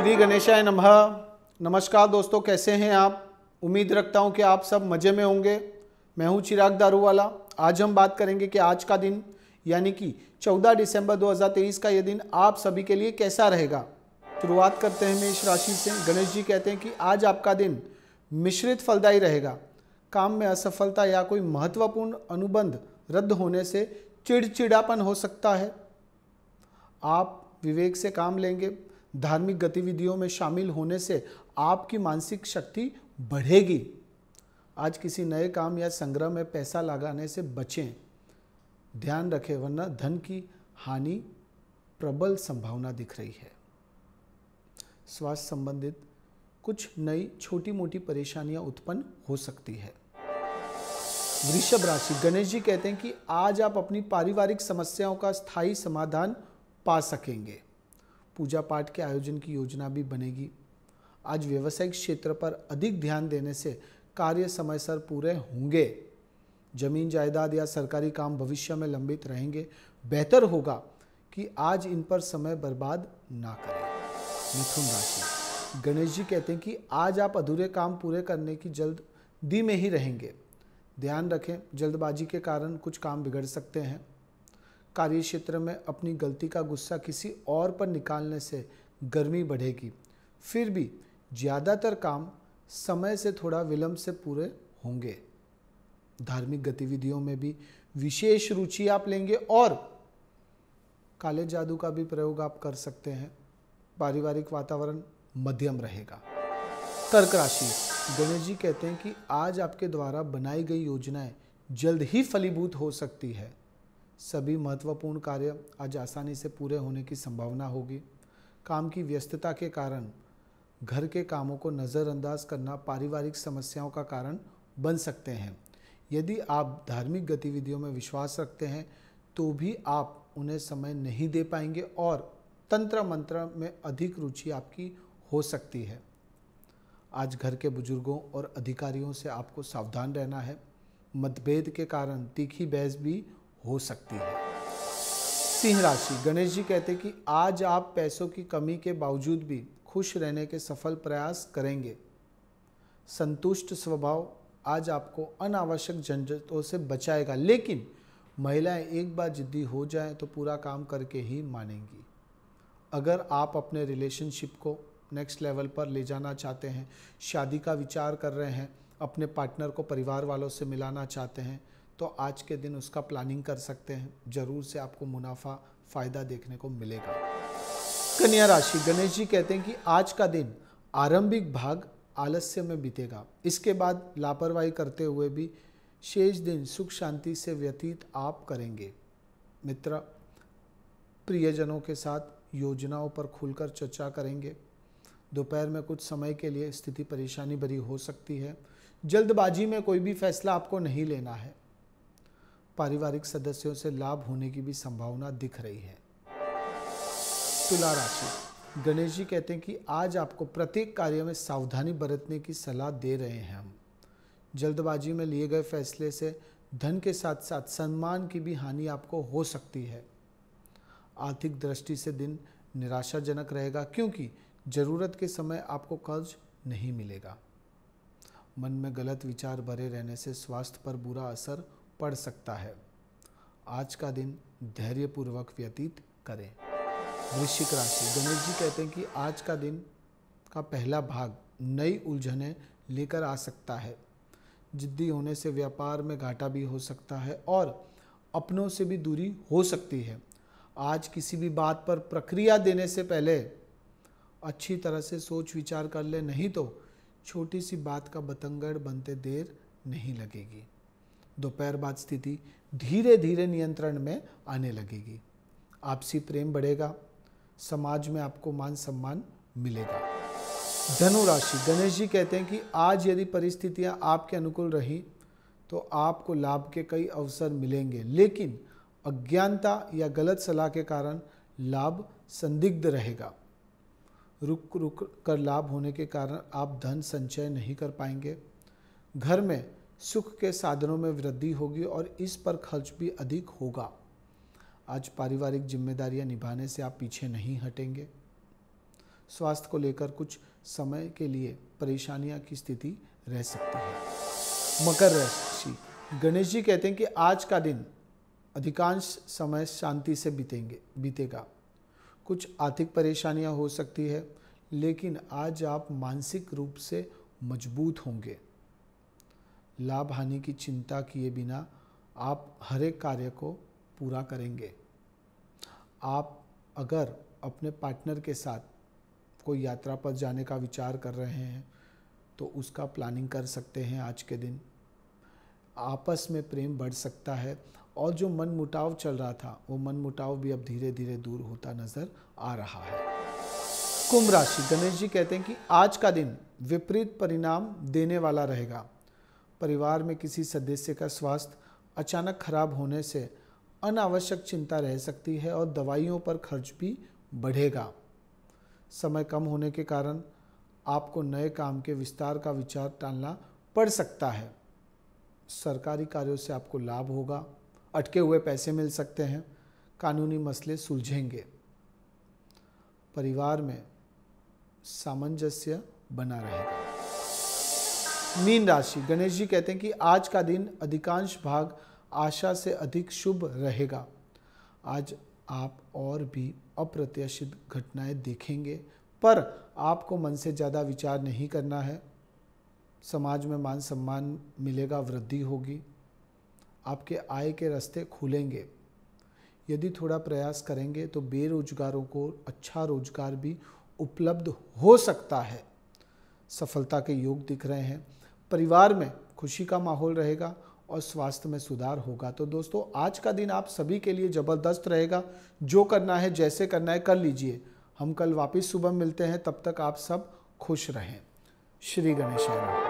श्री गणेशाय नमः नमस्कार दोस्तों कैसे हैं आप उम्मीद रखता हूं कि आप सब मज़े में होंगे मैं हूं चिराग दारू वाला आज हम बात करेंगे कि आज का दिन यानी कि 14 दिसंबर 2023 का ये दिन आप सभी के लिए कैसा रहेगा शुरुआत करते हैं मेष राशि से गणेश जी कहते हैं कि आज आपका दिन मिश्रित फलदायी रहेगा काम में असफलता या कोई महत्वपूर्ण अनुबंध रद्द होने से चिड़चिड़ापन हो सकता है आप विवेक से काम लेंगे धार्मिक गतिविधियों में शामिल होने से आपकी मानसिक शक्ति बढ़ेगी आज किसी नए काम या संग्रह में पैसा लगाने से बचें ध्यान रखें वरना धन की हानि प्रबल संभावना दिख रही है स्वास्थ्य संबंधित कुछ नई छोटी मोटी परेशानियां उत्पन्न हो सकती है वृषभ राशि गणेश जी कहते हैं कि आज आप अपनी पारिवारिक समस्याओं का स्थायी समाधान पा सकेंगे पूजा पाठ के आयोजन की योजना भी बनेगी आज व्यवसायिक क्षेत्र पर अधिक ध्यान देने से कार्य समय सर पूरे होंगे जमीन जायदाद या सरकारी काम भविष्य में लंबित रहेंगे बेहतर होगा कि आज इन पर समय बर्बाद ना करें मिथुन राशि गणेश जी कहते हैं कि आज आप अधूरे काम पूरे करने की जल्दी में ही रहेंगे ध्यान रखें जल्दबाजी के कारण कुछ काम बिगड़ सकते हैं कार्य क्षेत्र में अपनी गलती का गुस्सा किसी और पर निकालने से गर्मी बढ़ेगी फिर भी ज़्यादातर काम समय से थोड़ा विलंब से पूरे होंगे धार्मिक गतिविधियों में भी विशेष रुचि आप लेंगे और काले जादू का भी प्रयोग आप कर सकते हैं पारिवारिक वातावरण मध्यम रहेगा कर्क राशि गणेश जी कहते हैं कि आज आपके द्वारा बनाई गई योजनाएं जल्द ही फलीभूत हो सकती है सभी महत्वपूर्ण कार्य आज आसानी से पूरे होने की संभावना होगी काम की व्यस्तता के कारण घर के कामों को नज़रअंदाज करना पारिवारिक समस्याओं का कारण बन सकते हैं यदि आप धार्मिक गतिविधियों में विश्वास रखते हैं तो भी आप उन्हें समय नहीं दे पाएंगे और तंत्र मंत्र में अधिक रुचि आपकी हो सकती है आज घर के बुजुर्गों और अधिकारियों से आपको सावधान रहना है मतभेद के कारण तीखी बहस भी हो सकती है सिंह राशि गणेश जी कहते कि आज आप पैसों की कमी के बावजूद भी खुश रहने के सफल प्रयास करेंगे संतुष्ट स्वभाव आज आपको अनावश्यक झंझटों से बचाएगा लेकिन महिलाएं एक बार जिद्दी हो जाएं तो पूरा काम करके ही मानेंगी अगर आप अपने रिलेशनशिप को नेक्स्ट लेवल पर ले जाना चाहते हैं शादी का विचार कर रहे हैं अपने पार्टनर को परिवार वालों से मिलाना चाहते हैं तो आज के दिन उसका प्लानिंग कर सकते हैं ज़रूर से आपको मुनाफा फ़ायदा देखने को मिलेगा कन्या राशि गणेश जी कहते हैं कि आज का दिन आरंभिक भाग आलस्य में बीतेगा इसके बाद लापरवाही करते हुए भी शेष दिन सुख शांति से व्यतीत आप करेंगे मित्र प्रियजनों के साथ योजनाओं पर खुलकर चर्चा करेंगे दोपहर में कुछ समय के लिए स्थिति परेशानी भरी हो सकती है जल्दबाजी में कोई भी फैसला आपको नहीं लेना है पारिवारिक सदस्यों से लाभ होने की भी संभावना दिख रही है तुला राशि गणेश जी कहते हैं कि आज आपको प्रत्येक कार्य में सावधानी बरतने की सलाह दे रहे हैं हम जल्दबाजी में लिए गए फैसले से धन के साथ साथ सम्मान की भी हानि आपको हो सकती है आर्थिक दृष्टि से दिन निराशाजनक रहेगा क्योंकि ज़रूरत के समय आपको कर्ज नहीं मिलेगा मन में गलत विचार भरे रहने से स्वास्थ्य पर बुरा असर पड़ सकता है आज का दिन धैर्यपूर्वक व्यतीत करें वृश्चिक राशि गणेश जी कहते हैं कि आज का दिन का पहला भाग नई उलझने लेकर आ सकता है जिद्दी होने से व्यापार में घाटा भी हो सकता है और अपनों से भी दूरी हो सकती है आज किसी भी बात पर प्रक्रिया देने से पहले अच्छी तरह से सोच विचार कर ले नहीं तो छोटी सी बात का बतंगड़ बनते देर नहीं लगेगी दोपहर बाद स्थिति धीरे धीरे नियंत्रण में आने लगेगी आपसी प्रेम बढ़ेगा समाज में आपको मान सम्मान मिलेगा धनु राशि गणेश जी कहते हैं कि आज यदि परिस्थितियां आपके अनुकूल रही तो आपको लाभ के कई अवसर मिलेंगे लेकिन अज्ञानता या गलत सलाह के कारण लाभ संदिग्ध रहेगा रुक रुक कर लाभ होने के कारण आप धन संचय नहीं कर पाएंगे घर में सुख के साधनों में वृद्धि होगी और इस पर खर्च भी अधिक होगा आज पारिवारिक जिम्मेदारियां निभाने से आप पीछे नहीं हटेंगे स्वास्थ्य को लेकर कुछ समय के लिए परेशानियां की स्थिति रह सकती है मकर राशि गणेश जी कहते हैं कि आज का दिन अधिकांश समय शांति से बीतेंगे बीतेगा कुछ आर्थिक परेशानियां हो सकती है लेकिन आज आप मानसिक रूप से मजबूत होंगे लाभ हानि की चिंता किए बिना आप हर एक कार्य को पूरा करेंगे आप अगर अपने पार्टनर के साथ कोई यात्रा पर जाने का विचार कर रहे हैं तो उसका प्लानिंग कर सकते हैं आज के दिन आपस में प्रेम बढ़ सकता है और जो मन मुटाव चल रहा था वो मन मुटाव भी अब धीरे धीरे दूर होता नज़र आ रहा है कुंभ राशि गणेश जी कहते हैं कि आज का दिन विपरीत परिणाम देने वाला रहेगा परिवार में किसी सदस्य का स्वास्थ्य अचानक खराब होने से अनावश्यक चिंता रह सकती है और दवाइयों पर खर्च भी बढ़ेगा समय कम होने के कारण आपको नए काम के विस्तार का विचार टालना पड़ सकता है सरकारी कार्यों से आपको लाभ होगा अटके हुए पैसे मिल सकते हैं कानूनी मसले सुलझेंगे परिवार में सामंजस्य बना रहेगा मीन राशि गणेश जी कहते हैं कि आज का दिन अधिकांश भाग आशा से अधिक शुभ रहेगा आज आप और भी अप्रत्याशित घटनाएं देखेंगे पर आपको मन से ज़्यादा विचार नहीं करना है समाज में मान सम्मान मिलेगा वृद्धि होगी आपके आय के रास्ते खुलेंगे यदि थोड़ा प्रयास करेंगे तो बेरोजगारों को अच्छा रोजगार भी उपलब्ध हो सकता है सफलता के योग दिख रहे हैं परिवार में खुशी का माहौल रहेगा और स्वास्थ्य में सुधार होगा तो दोस्तों आज का दिन आप सभी के लिए ज़बरदस्त रहेगा जो करना है जैसे करना है कर लीजिए हम कल वापस सुबह मिलते हैं तब तक आप सब खुश रहें श्री गणेशाय